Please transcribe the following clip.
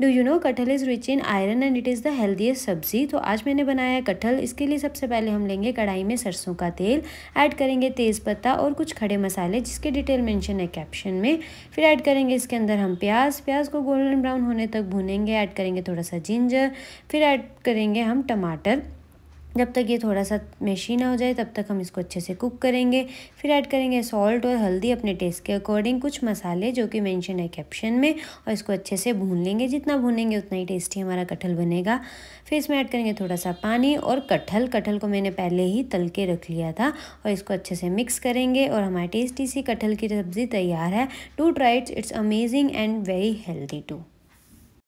do you know kathal is rich in iron and it is the healthiest sabzi तो आज मैंने बनाया है कटहल इसके लिए सबसे पहले हम लेंगे कढ़ाई में सरसों का तेल ऐड करेंगे तेज़पत्ता और कुछ खड़े मसाले जिसके डिटेल मैंशन है कैप्शन में फिर ऐड करेंगे इसके अंदर हम प्याज प्याज को गोल्डन ब्राउन होने तक भुनेंगे ऐड करेंगे थोड़ा सा जिंजर फिर ऐड करेंगे हम टमाटर जब तक ये थोड़ा सा मेशी ना हो जाए तब तक हम इसको अच्छे से कुक करेंगे फिर ऐड करेंगे सॉल्ट और हल्दी अपने टेस्ट के अकॉर्डिंग कुछ मसाले जो कि मेंशन है कैप्शन में और इसको अच्छे से भून लेंगे जितना भूनेंगे उतना ही टेस्टी हमारा कटहल बनेगा फिर इसमें ऐड करेंगे थोड़ा सा पानी और कटहल कटहल को मैंने पहले ही तल के रख लिया था और इसको अच्छे से मिक्स करेंगे और हमारी टेस्टी सी कटहल की सब्ज़ी तैयार है टू ट्राइट्स it's amazing and very healthy to